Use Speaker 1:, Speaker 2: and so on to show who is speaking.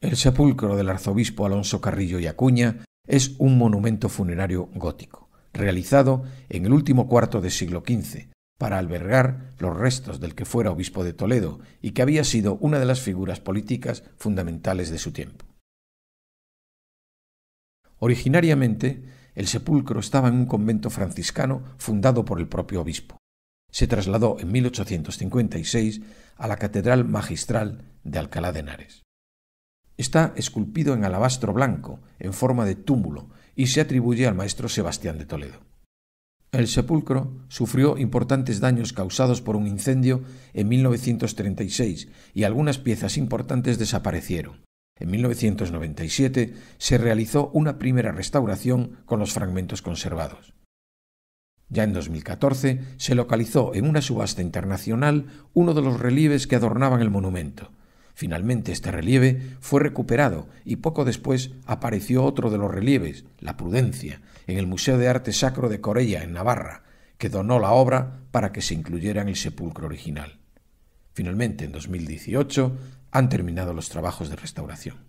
Speaker 1: El sepulcro del arzobispo Alonso Carrillo y Acuña es un monumento funerario gótico, realizado en el último cuarto del siglo XV, para albergar los restos del que fuera obispo de Toledo y que había sido una de las figuras políticas fundamentales de su tiempo. Originariamente, el sepulcro estaba en un convento franciscano fundado por el propio obispo. Se trasladó en 1856 a la Catedral Magistral de Alcalá de Henares. Está esculpido en alabastro blanco, en forma de túmulo, y se atribuye al maestro Sebastián de Toledo. El sepulcro sufrió importantes daños causados por un incendio en 1936 y algunas piezas importantes desaparecieron. En 1997 se realizó una primera restauración con los fragmentos conservados. Ya en 2014 se localizó en una subasta internacional uno de los relieves que adornaban el monumento, Finalmente este relieve fue recuperado y poco después apareció otro de los relieves, la Prudencia, en el Museo de Arte Sacro de Corella, en Navarra, que donó la obra para que se incluyera en el sepulcro original. Finalmente, en 2018, han terminado
Speaker 2: los trabajos de restauración.